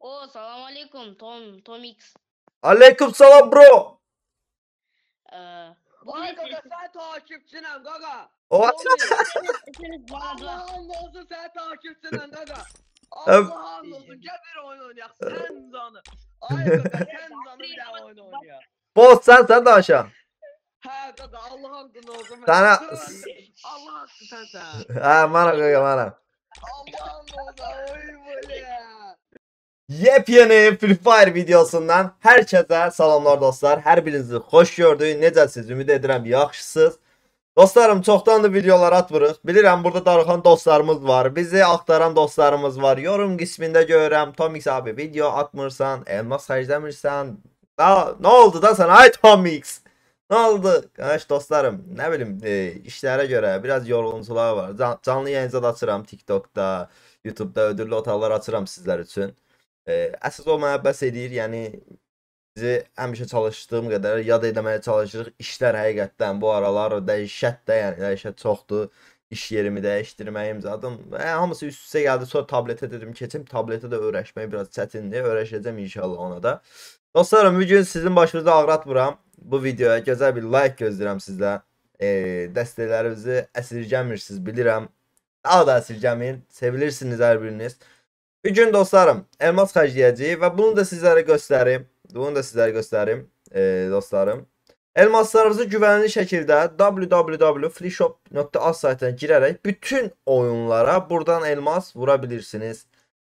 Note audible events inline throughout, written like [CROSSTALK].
O salam aleyküm Tom Tomix. Aleyküm selam bro. Ee, bu Vay gaga sen takipçin hem gaga. Allah'ın olsun sen takipçin hem gaga. [LAUGHS] Allah'ın olsun gel bir oyun oynayak sen zanı. Ay gaga [LAUGHS] sen zanı bir oyun oynayak. Boz sen sen de aşağı. He gaga Allah'ın günü olsun. Sana- Allah'ın sen sen. Ha bana kanka bana. Allah'ın olsun oy böyle ya. Yepyeni Free Fire videosundan herkese salamlar dostlar. Her birinizi hoş gördük. Necəsiz? Ümid edirəm yaxşısınız. Dostlarım çoxdandır videolar atmırıq. Bilirəm burada darıxan dostlarımız var. Bizi aktaran dostlarımız var. Yorum qismində görürəm. Tomix abi video atmırsan, elmas xərcləmirsən. Ne oldu da sen? Ay Tomix. Ne oldu? Kardeş dostlarım ne bileyim e, işlere göre biraz yorgunçuluğa var. Can, canlı yayınca da açıram TikTok'ta, YouTube'da ödüllü otalar açıram sizler için. əsas o mənə bəs eləyir, yəni bizi həmişə çalışdığım qədər yad etməyə çalışırıq. İşlər həqiqətən bu aralar dəhşət də, yəni dəhşət çoxdur. İş yerimi dəyişdirməyim zadım. Və hamısı üst-üstə gəldi. Sonra tabletə dedim, keçim tabletə də öyrəşmək biraz çətindir. Öyrəşəcəm inşallah ona da. Dostlarım, bu gün sizin başınızda ağratmıram. Bu videoya gözəl bir like gözləyirəm sizdə. E, dəstəklərinizi əsirgəmirsiniz, bilirəm. Daha da əsirgəmin. Sevilirsiniz hər biriniz. Bugün dostlarım elmas xərcləyəcəyik və bunu da sizlere göstereyim. Bunu da sizlere göstereyim e, dostlarım. Elmaslarınızı güvenli şekilde www.freeshop.az saytına girerek bütün oyunlara buradan elmas vurabilirsiniz.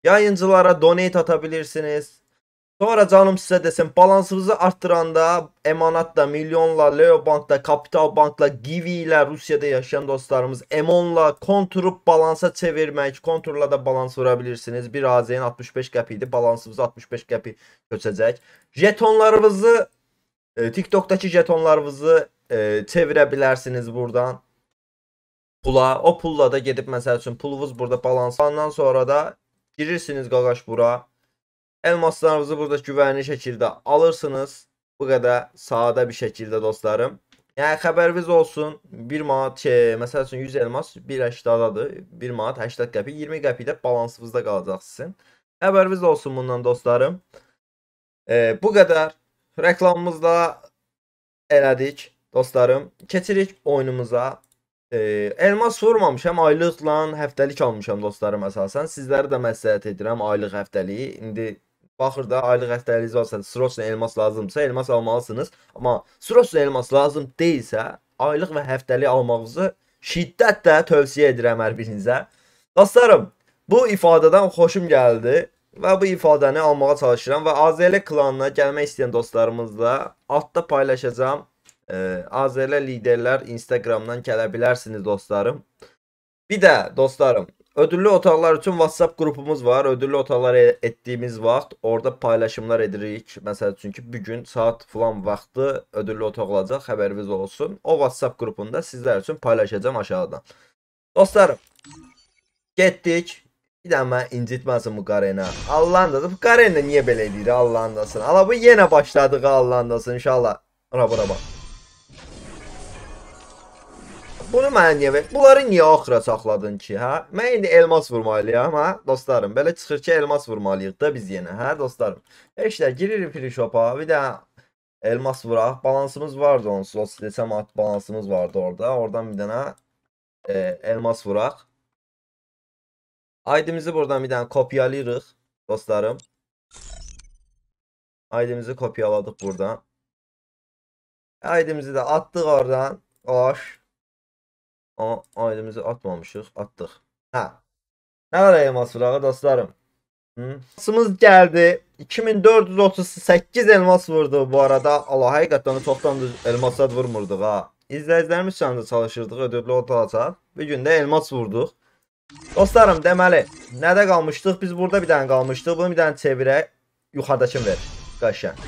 Yayıncılara donate atabilirsiniz. Sonra canım size desem balansınızı arttıranda emanatla, milyonla, Leobank'la, Kapital Bank'la, ile Rusya'da yaşayan dostlarımız Emon'la konturu balansa çevirmek. Konturla da balans vurabilirsiniz. Bir AZ'nin 65 kapiydi. Balansımız 65 kapi göçecek. Jetonlarınızı e, TikTok'taki jetonlarınızı e, çevirə buradan. Pula, o pulla da gidip məsəl üçün pulunuz burada balanslandan sonra da girirsiniz Gagaş buraya. Elmaslarınızı burada güvenli şekilde alırsınız. Bu kadar sağda bir şekilde dostlarım. Yani haberiniz olsun. 1 manat şey, mesela 100 elmas 1 aşağıdadır. 1 manat 80 kapı 20 kapıda balansınızda kalacaksın. Haberiniz olsun bundan dostlarım. Ee, bu kadar. Reklamımızda elədik dostlarım. Keçirik oyunumuza. E, elmas vurmamışam, aylıqla həftəlik almışam dostlarım əsasən. Sizləri də məsləhət edirəm aylıq həftəliyi. İndi Baxır da aylıq həftəliyiz varsa, srosla elmas lazımsa, elmas almalısınız. Amma srosla elmas lazım deyilsə, aylıq və həftəlik almağınızı şiddətlə tövsiyə edirəm hər birinizə. Dostlarım, bu ifadədən xoşum gəldi və bu ifadəni almağa çalışıram və AZL klanına gəlmək istəyən dostlarımızla altda paylaşacağam. E, AZL liderlər Instagramdan gələ bilərsiniz dostlarım. Bir də dostlarım, Ödüllü otaklar tüm WhatsApp grubumuz var. Ödüllü otaklar e- ettiğimiz vaxt orada paylaşımlar edirik. Məsəl çünki bu gün saat falan vaxtı ödüllü otaq olacaq, xəbəriniz olsun. O WhatsApp grubunda sizler için paylaşacağım aşağıdan. Dostlarım, getdik. Bir də mən incitməsin bu Qarena. Allahın da bu Qarena niyə belə eləyir Allahın dasın. Ala bu yenə başladı Allahın dasın inşallah. Ora bura bax bunu mənə niyə ver? Bunları niyə axıra saxladın ki, hə? Mən indi elmas vurmalıyam, hə? Dostlarım, belə çıxır ki, elmas vurmalıyıq da biz yenə, hə dostlarım. Eşdə giririk free shop bir də elmas vuraq. Balansımız vardı onsuz, onsuz desəm at balansımız vardı orada. Oradan bir dənə e, elmas vuraq. Aydımızı buradan bir dənə kopyalayırıq dostlarım. Aydımızı kopyaladık buradan. Aydımızı da attık oradan. Hoş. A ailemizi atmamışıq. Atdıq. Hə. Nə qədər elmas vurağı dostlarım? Elmasımız gəldi. 2438 elmas vurdu bu arada. Allah həqiqətən çoxdan elmaslar vurmurduq ha. İzləyicilərimiz üçün çalışırdıq ödüllü olacaq. Bir gündə elmas vurduq. Dostlarım, deməli, nədə qalmışdıq? Biz burada bir dənə qalmışdıq. Bunu bir dənə çevirək. Yuxarıdakını ver. Qaşaq.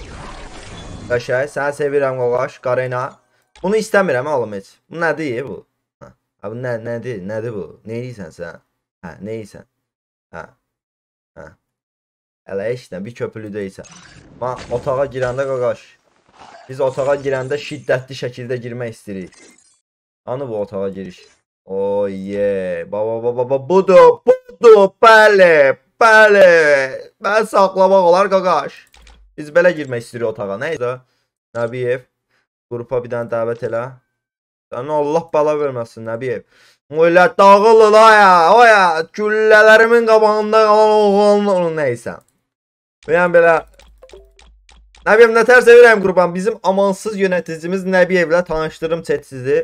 Qaşaq, səni sevirəm qolaş, qarena. Bunu istəmirəm oğlum heç. Bu nədir bu? Abi nə nədir? Nədir bu? Nə edirsən sən? Hə, nə edirsən? Hə. Hə. Hələ heç nə, bir köpülü deyilsən. Mən otağa girəndə qaqaş. Biz otağa girəndə şiddətli şəkildə girmək istəyirik. Hanı bu otağa giriş? Oye, oh, yeah. baba baba baba budur, budur, bəli, bəli. Mən saxlamaq olar qaqaş. Biz belə girmək istəyirik otağa. Nə isə Nabiyev qrupa bir dənə dəvət elə. Səni Allah bəla verməsin Nəbiyev. Millət dağılır aya, aya, güllələrimin qabağında qalan oğlanlar nəysə. Yəni belə Nəbiyev nə tər sevirəm qurban. Bizim amansız yöneticimiz Nəbiyevlə tanışdırım chat sizi.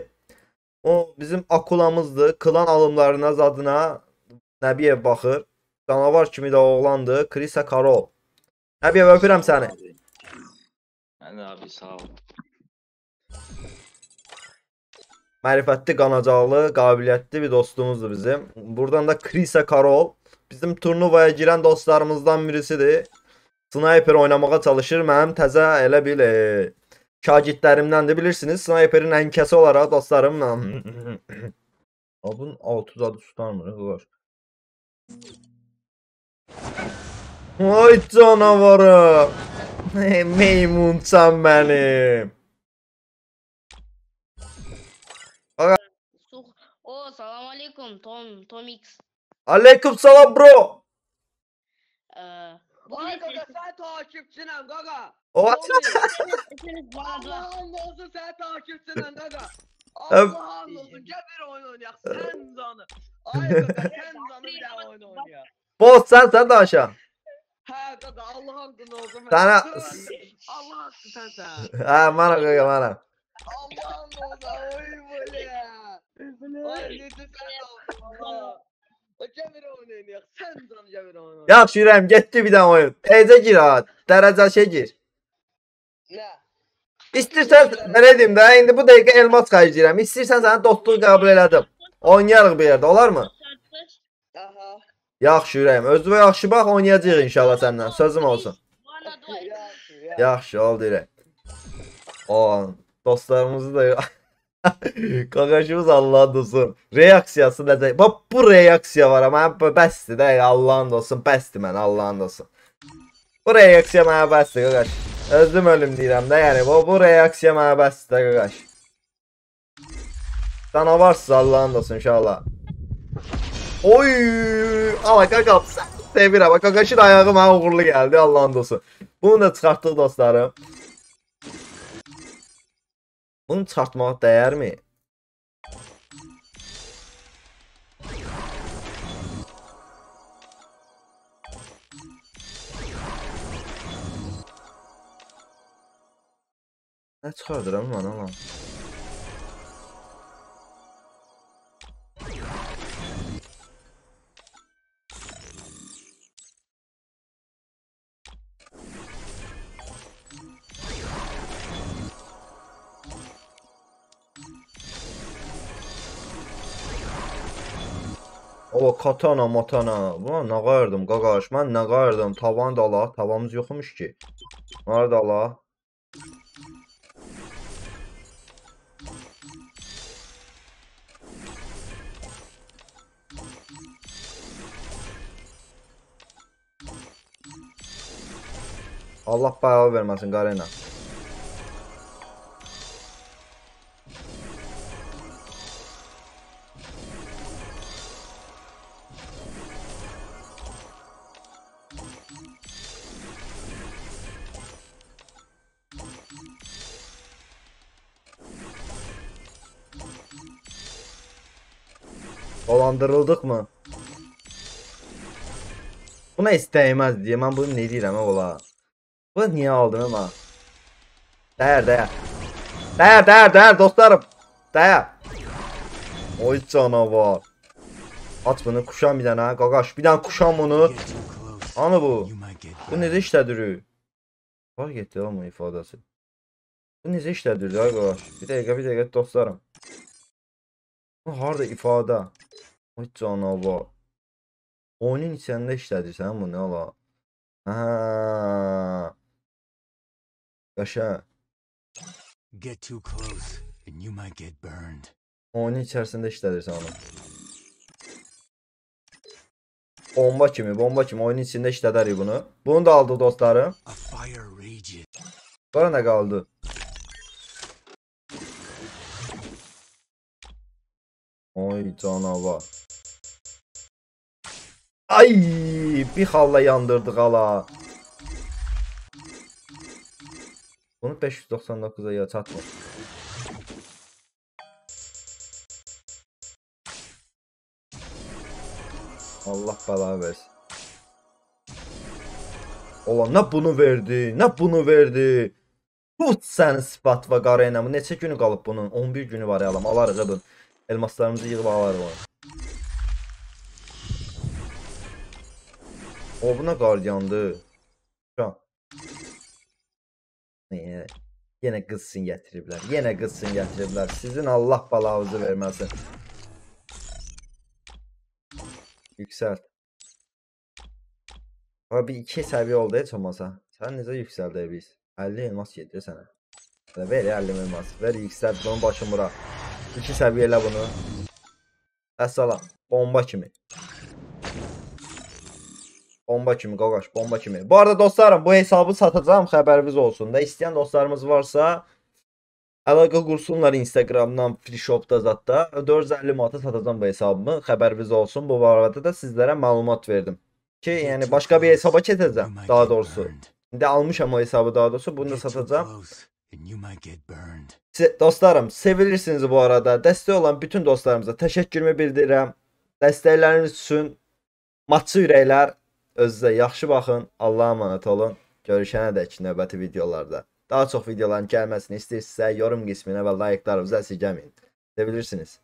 O bizim akulamızdır. Klan alımlarına zadına Nəbiyev baxır. Canavar kimi də oğlandır. Krisa Karol. Nəbiyev öpürəm səni. Mən abi sağ ol. Mərifətli, qanacaqlı, qabiliyyətli bir dostumuzdur bizim. Buradan da Krisa Karol. Bizim turnuvaya girən dostlarımızdan birisidir. Sniper oynamağa çalışır. Mənim təzə elə bil e, şagirdlərimdəndir. Bilirsiniz, Sniperin ənkəsi olaraq dostlarımla. [COUGHS] Abun 600 adı tutarmır. Var. Ay canavarı. [LAUGHS] Meymuncan mənim. salam aleyküm Tom, Tomix. Aleyküm selam bro. Ee, Vay gaga sen takipçin lan gaga. What? Allah'ım olsun sen takipçin lan gaga. [LAUGHS] Allah'ım olsun gel bir oyun oynayak sen zanı. Ay gaga [LAUGHS] sen zanı bir daha oyun oynayak. Boz sen sen de aşağı. He gaga Allah hakkında olsun. Sana. Allah hakkında sen sen. He [LAUGHS] bana gaga bana. Allah'ım olsun oy bu ya. Ya Şirem gitti bir daha oyun. Teyze gir ha. Derece şey gir. Ne? İstəyirsən belə deyim də, indi bu dəqiqə elmas xərcləyirəm. İstəyirsən sənə dostluq qəbul elədim. Oynayarıq bir yerdə, olarmı? Aha. Yaxşı ürəyim. Özünə yaxşı bax, oynayacağıq inşallah səndən. Sözüm olsun. Yaxşı, oldu ürək. O, dostlarımızı da Kakaşımız Allah'ın dostu. Reaksiyası ne Bak bu reaksiya var ama besti də Allah'ın dostu. besti mən Allah'ın dostu. Bu reaksiya mənə bəsdir qaqaş. Özüm ölüm deyirəm də yani bu, bu reaksiya besti bəsdir də qaqaş. Danavarsız Allah'ın dostu inşallah. Oy! Ala qaqam sən sevirəm. Qaqaşın ayağı mənə uğurlu gəldi Allah'ın dostu. Bunu da çıxartdıq dostlarım. Bunu tartmağa dəyərmi? Nə çıxardıram lan lan? O katana matana. Ulan ne qayırdım qaqaş. Mən ne qayırdım? Tavan da ala. Tavamız yokmuş ki. Bunları la. Allah bayağı verməsin Qarena. Dolandırıldık mı? Buna istəyməz diye. Ben bunu ne deyirəm ola. Bu niye aldım ama? Dəyər, dəyər. Dəyər, dəyər, dəyər dostlarım. Dəyər. Oy canavar. At bunu kuşan bir ha. Gagaş Bir dənə kuşan bunu. Anı bu. Bu ne necə işlədirir? Var getdi ama ifadesi. Bu ne işlədirir ay qaqaş? Bir dəqiqə, bir dəqiqə dostlarım. Harda ifade. Ay canava. Oyunun içində işlədirsən bunu ala. Hə. Yaşa. Get too close and you might get burned. Oyunun içərisində işlədirsən onu. Bomba kimi, bomba kimi oyunun içində işlədərik bunu. Bunu da aldı dostlarım. Sonra ne kaldı? Oy canavar. Ay bir xalla yandırdıq ala. Bunu 599-a ya çatmır. Allah bəlanı versin. Ola nə bunu verdi, nə bunu verdi. Tut səni Spat və Qarenamı. Neçə günü qalıb bunun? 11 günü var ya alam. Alarıq hə, bunu. Elmaslarımızı yığıp alarım onu. O buna gardiyandı. Yine kızsın getiriblər. Yine kızsın getiriblər. Sizin Allah balağınızı verməsin. Yüksəlt. Abi iki səviyyə oldu heç olmasa. Sən necə yüksəldə biz? 50 elmas gedir sənə. Ver 50 elmas. Ver yüksəlt. Bunun başını bura. İki səviyyələ bunu. Əssalam. Bomba kimi. Bomba kimi qaqaş, bomba kimi. Bu arada dostlarım bu hesabı satacağım xəbəriniz olsun da. isteyen dostlarımız varsa əlaqə qursunlar Instagramdan, Freeshopda zətdə. 450 manata satacağım bu hesabımı. Xəbəriniz olsun. Bu barədə da sizlere malumat verdim. Ki, yəni başka bir hesaba keçəcəm daha doğrusu. İndi almışam o hesabı daha doğrusu. Bunu da satacağım. Dostlarım, sevilirsiniz bu arada. Dəstək olan bütün dostlarımıza təşəkkürümü bildirirəm. Dəstəkləriniz üçün maçı ürəklər. Özünüzə yaxşı baxın. Allah'a əmanət olun. Görüşənədək növbəti videolarda. Daha çox videoların gəlməsini istəyirsinizsə, yorum qisminə və layiqlarınızı əsirgəməyin. Sevilirsiniz.